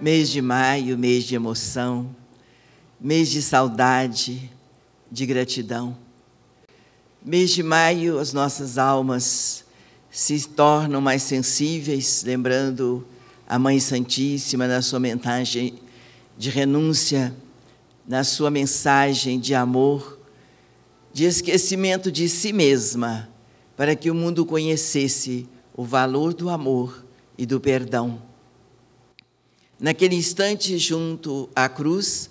Mês de maio, mês de emoção, mês de saudade, de gratidão. Mês de maio, as nossas almas se tornam mais sensíveis, lembrando a Mãe Santíssima na sua mensagem de renúncia, na sua mensagem de amor, de esquecimento de si mesma, para que o mundo conhecesse o valor do amor e do perdão. Naquele instante, junto à cruz,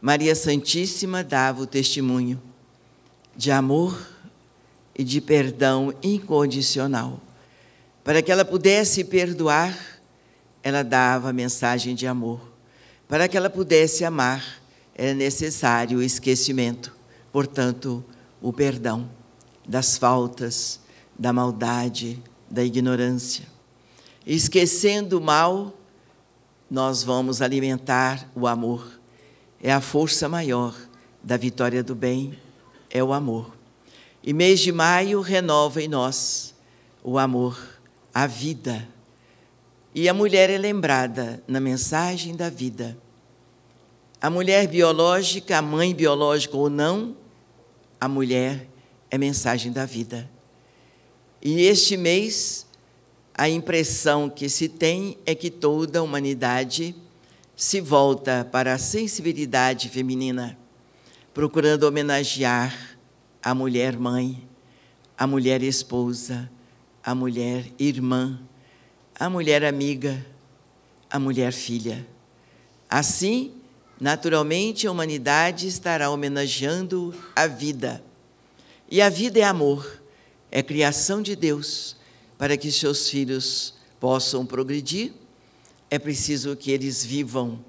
Maria Santíssima dava o testemunho de amor e de perdão incondicional. Para que ela pudesse perdoar, ela dava a mensagem de amor. Para que ela pudesse amar, era é necessário o esquecimento, portanto, o perdão das faltas, da maldade, da ignorância. Esquecendo o mal, nós vamos alimentar o amor. É a força maior da vitória do bem, é o amor. E mês de maio renova em nós o amor, a vida. E a mulher é lembrada na mensagem da vida. A mulher biológica, a mãe biológica ou não, a mulher é mensagem da vida. E este mês a impressão que se tem é que toda a humanidade se volta para a sensibilidade feminina, procurando homenagear a mulher mãe, a mulher esposa, a mulher irmã, a mulher amiga, a mulher filha. Assim, naturalmente, a humanidade estará homenageando a vida. E a vida é amor, é criação de Deus para que seus filhos possam progredir, é preciso que eles vivam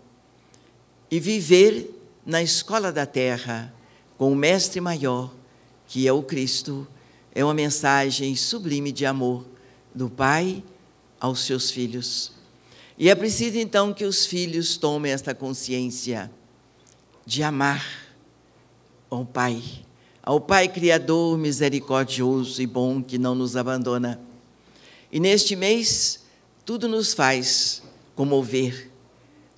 e viver na escola da terra com o Mestre Maior, que é o Cristo, é uma mensagem sublime de amor do Pai aos seus filhos. E é preciso então que os filhos tomem esta consciência de amar ao Pai, ao Pai Criador, misericordioso e bom que não nos abandona e neste mês, tudo nos faz comover,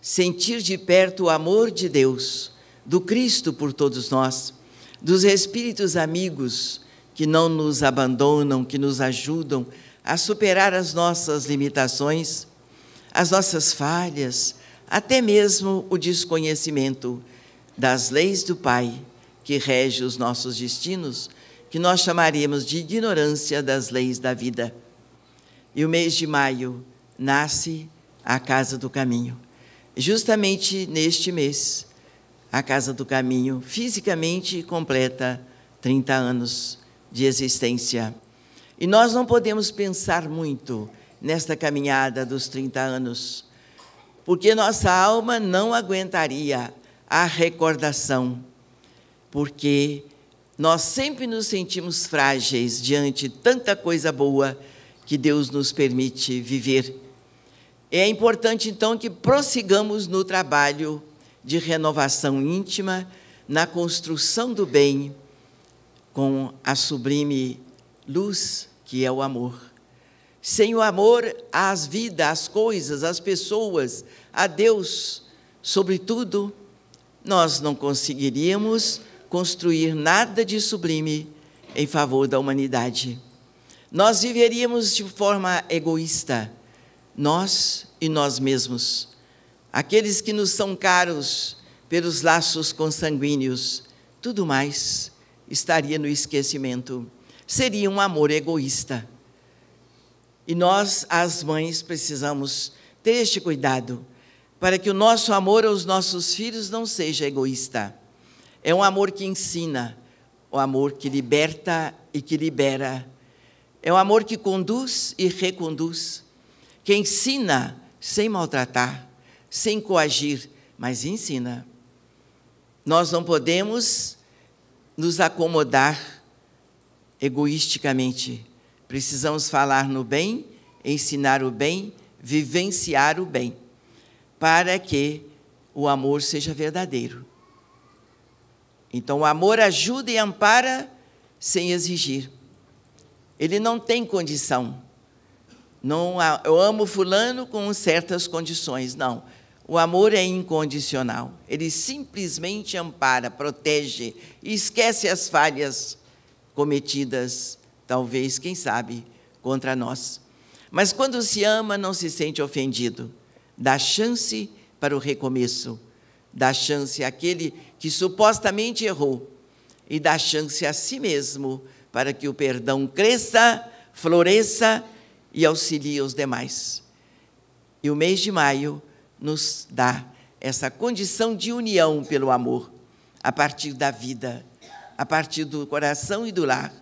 sentir de perto o amor de Deus, do Cristo por todos nós, dos Espíritos amigos que não nos abandonam, que nos ajudam a superar as nossas limitações, as nossas falhas, até mesmo o desconhecimento das leis do Pai que rege os nossos destinos, que nós chamaríamos de ignorância das leis da vida. E o mês de maio nasce a Casa do Caminho. Justamente neste mês, a Casa do Caminho fisicamente completa 30 anos de existência. E nós não podemos pensar muito nesta caminhada dos 30 anos, porque nossa alma não aguentaria a recordação, porque nós sempre nos sentimos frágeis diante de tanta coisa boa que Deus nos permite viver. É importante, então, que prossigamos no trabalho de renovação íntima, na construção do bem, com a sublime luz que é o amor. Sem o amor às vidas, às coisas, às pessoas, a Deus, sobretudo, nós não conseguiríamos construir nada de sublime em favor da humanidade. Nós viveríamos de forma egoísta, nós e nós mesmos. Aqueles que nos são caros pelos laços consanguíneos, tudo mais estaria no esquecimento. Seria um amor egoísta. E nós, as mães, precisamos ter este cuidado para que o nosso amor aos nossos filhos não seja egoísta. É um amor que ensina, o um amor que liberta e que libera é um amor que conduz e reconduz, que ensina sem maltratar, sem coagir, mas ensina. Nós não podemos nos acomodar egoisticamente. Precisamos falar no bem, ensinar o bem, vivenciar o bem, para que o amor seja verdadeiro. Então, o amor ajuda e ampara sem exigir. Ele não tem condição. Não, eu amo fulano com certas condições, não. O amor é incondicional. Ele simplesmente ampara, protege e esquece as falhas cometidas, talvez, quem sabe, contra nós. Mas quando se ama, não se sente ofendido. Dá chance para o recomeço. Dá chance àquele que supostamente errou. E dá chance a si mesmo para que o perdão cresça, floresça e auxilie os demais. E o mês de maio nos dá essa condição de união pelo amor, a partir da vida, a partir do coração e do lar,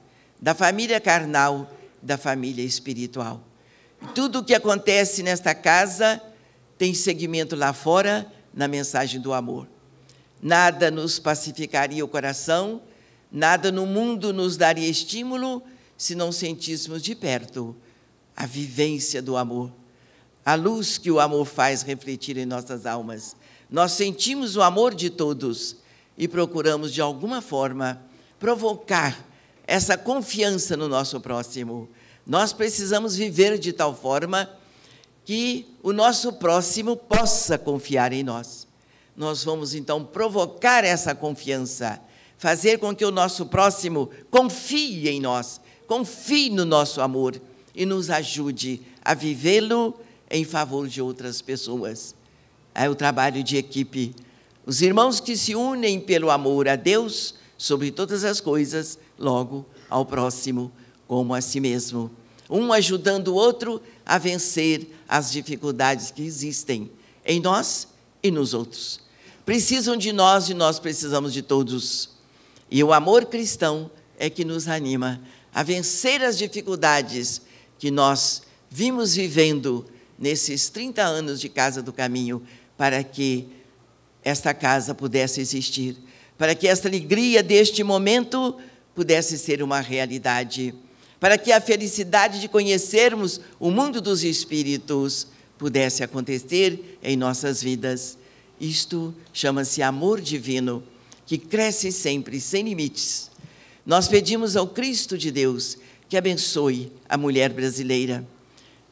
da família carnal, da família espiritual. Tudo o que acontece nesta casa tem segmento lá fora na mensagem do amor. Nada nos pacificaria o coração Nada no mundo nos daria estímulo se não sentíssemos de perto a vivência do amor, a luz que o amor faz refletir em nossas almas. Nós sentimos o amor de todos e procuramos, de alguma forma, provocar essa confiança no nosso próximo. Nós precisamos viver de tal forma que o nosso próximo possa confiar em nós. Nós vamos então provocar essa confiança fazer com que o nosso próximo confie em nós, confie no nosso amor e nos ajude a vivê-lo em favor de outras pessoas. É o trabalho de equipe. Os irmãos que se unem pelo amor a Deus sobre todas as coisas, logo ao próximo, como a si mesmo. Um ajudando o outro a vencer as dificuldades que existem em nós e nos outros. Precisam de nós e nós precisamos de todos. E o amor cristão é que nos anima a vencer as dificuldades que nós vimos vivendo nesses 30 anos de Casa do Caminho, para que esta casa pudesse existir, para que esta alegria deste momento pudesse ser uma realidade, para que a felicidade de conhecermos o mundo dos espíritos pudesse acontecer em nossas vidas. Isto chama-se amor divino que cresce sempre, sem limites. Nós pedimos ao Cristo de Deus que abençoe a mulher brasileira,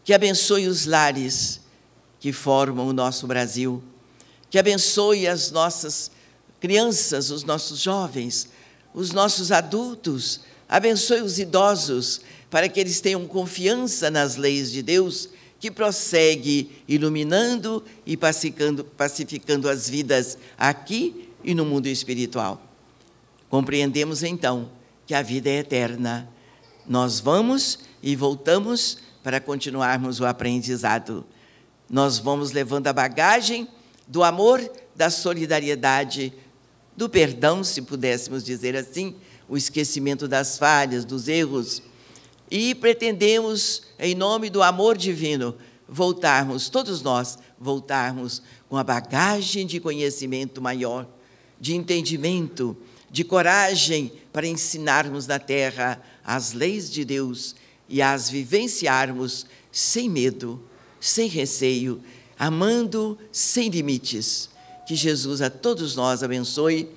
que abençoe os lares que formam o nosso Brasil, que abençoe as nossas crianças, os nossos jovens, os nossos adultos, abençoe os idosos, para que eles tenham confiança nas leis de Deus que prossegue iluminando e pacificando, pacificando as vidas aqui e no mundo espiritual. Compreendemos então que a vida é eterna. Nós vamos e voltamos para continuarmos o aprendizado. Nós vamos levando a bagagem do amor, da solidariedade, do perdão, se pudéssemos dizer assim, o esquecimento das falhas, dos erros. E pretendemos, em nome do amor divino, voltarmos, todos nós, voltarmos com a bagagem de conhecimento maior de entendimento, de coragem para ensinarmos na terra as leis de Deus e as vivenciarmos sem medo, sem receio, amando sem limites. Que Jesus a todos nós abençoe,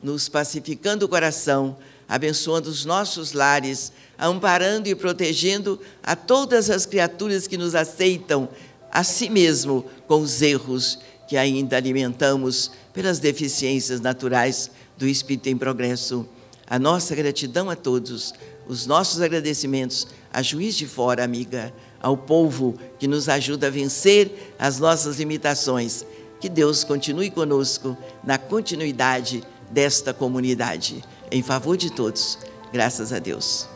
nos pacificando o coração, abençoando os nossos lares, amparando e protegendo a todas as criaturas que nos aceitam a si mesmo com os erros que ainda alimentamos pelas deficiências naturais do espírito em progresso. A nossa gratidão a todos, os nossos agradecimentos à juiz de fora, amiga, ao povo que nos ajuda a vencer as nossas limitações. Que Deus continue conosco na continuidade desta comunidade, em favor de todos. Graças a Deus.